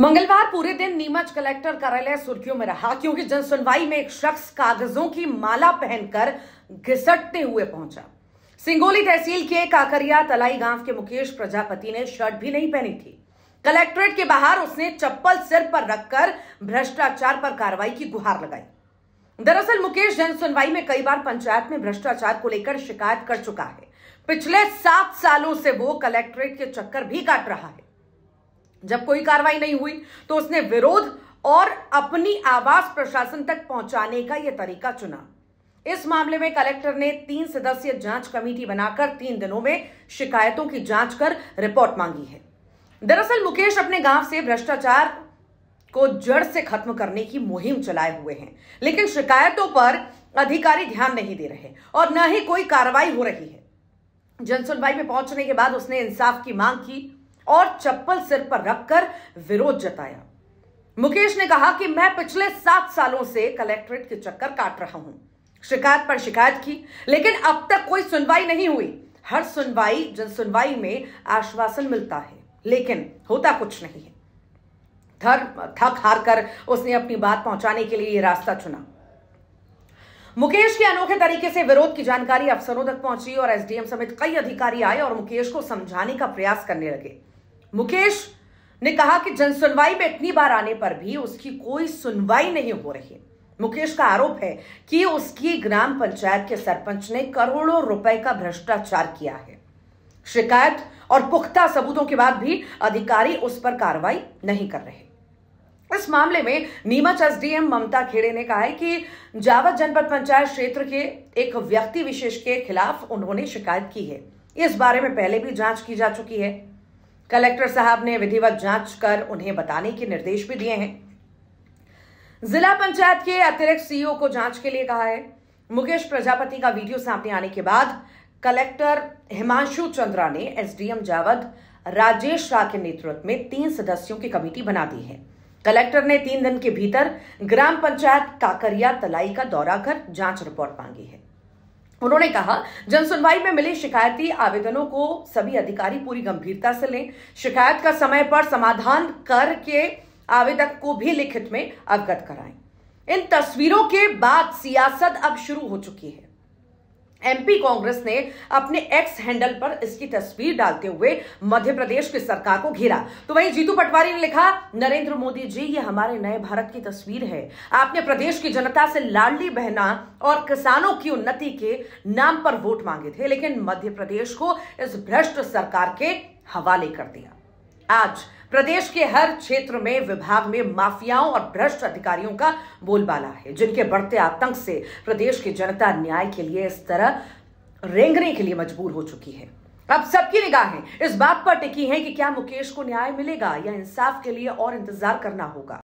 मंगलवार पूरे दिन नीमच कलेक्टर कार्यालय सुर्खियों में रहा क्योंकि जनसुनवाई में एक शख्स कागजों की माला पहनकर घिसटते हुए पहुंचा सिंगोली तहसील के काकरिया तलाई गांव के मुकेश प्रजापति ने शर्ट भी नहीं पहनी थी कलेक्ट्रेट के बाहर उसने चप्पल सिर पर रखकर भ्रष्टाचार पर कार्रवाई की गुहार लगाई दरअसल मुकेश जनसुनवाई में कई बार पंचायत में भ्रष्टाचार को लेकर शिकायत कर चुका है पिछले सात सालों से वो कलेक्ट्रेट के चक्कर भी काट रहा है जब कोई कार्रवाई नहीं हुई तो उसने विरोध और अपनी आवास प्रशासन तक पहुंचाने का यह तरीका चुना इस मामले में कलेक्टर ने तीन सदस्य जांच कमेटी बनाकर तीन दिनों में शिकायतों की जांच कर रिपोर्ट मांगी है दरअसल मुकेश अपने गांव से भ्रष्टाचार को जड़ से खत्म करने की मुहिम चलाए हुए हैं लेकिन शिकायतों पर अधिकारी ध्यान नहीं दे रहे और न ही कोई कार्रवाई हो रही है जनसुनवाई में पहुंचने के बाद उसने इंसाफ की मांग की और चप्पल सिर पर रखकर विरोध जताया मुकेश ने कहा कि मैं पिछले सात सालों से कलेक्ट्रेट के चक्कर काट रहा हूं शिकायत पर शिकायत की लेकिन अब तक कोई सुनवाई नहीं हुई हर सुनवाई जन सुनवाई में आश्वासन मिलता है लेकिन होता कुछ नहीं है थक हार कर उसने अपनी बात पहुंचाने के लिए यह रास्ता चुना मुकेश के अनोखे तरीके से विरोध की जानकारी अफसरों तक पहुंची और एसडीएम समेत कई अधिकारी आए और मुकेश को समझाने का प्रयास करने लगे मुकेश ने कहा कि जनसुनवाई में इतनी बार आने पर भी उसकी कोई सुनवाई नहीं हो रही मुकेश का आरोप है कि उसकी ग्राम पंचायत के सरपंच ने करोड़ों रुपए का भ्रष्टाचार किया है शिकायत और पुख्ता सबूतों के बाद भी अधिकारी उस पर कार्रवाई नहीं कर रहे इस मामले में नीमच एसडीएम ममता खेड़े ने कहा है कि जावत जनपद पंचायत क्षेत्र के एक व्यक्ति विशेष के खिलाफ उन्होंने शिकायत की है इस बारे में पहले भी जांच की जा चुकी है कलेक्टर साहब ने विधिवत जांच कर उन्हें बताने के निर्देश भी दिए हैं जिला पंचायत के अतिरिक्त सीईओ को जांच के लिए कहा है मुकेश प्रजापति का वीडियो सामने आने के बाद कलेक्टर हिमांशु चंद्रा ने एसडीएम जावद राजेश शाह के नेतृत्व में तीन सदस्यों की कमेटी बना दी है कलेक्टर ने तीन दिन के भीतर ग्राम पंचायत काकरिया तलाई का दौरा कर जांच रिपोर्ट मांगी है उन्होंने कहा जनसुनवाई में मिले शिकायती आवेदनों को सभी अधिकारी पूरी गंभीरता से लें शिकायत का समय पर समाधान करके आवेदक को भी लिखित में अवगत कराएं इन तस्वीरों के बाद सियासत अब शुरू हो चुकी है एमपी कांग्रेस ने अपने एक्स हैंडल पर इसकी तस्वीर डालते हुए मध्य प्रदेश की सरकार को घेरा तो वहीं जीतू पटवारी ने लिखा नरेंद्र मोदी जी ये हमारे नए भारत की तस्वीर है आपने प्रदेश की जनता से लाडली बहना और किसानों की उन्नति के नाम पर वोट मांगे थे लेकिन मध्य प्रदेश को इस भ्रष्ट सरकार के हवाले कर दिया आज प्रदेश के हर क्षेत्र में विभाग में माफियाओं और भ्रष्ट अधिकारियों का बोलबाला है जिनके बढ़ते आतंक से प्रदेश की जनता न्याय के लिए इस तरह रेंगने के लिए मजबूर हो चुकी है अब सबकी निगाहें इस बात पर टिकी हैं कि क्या मुकेश को न्याय मिलेगा या इंसाफ के लिए और इंतजार करना होगा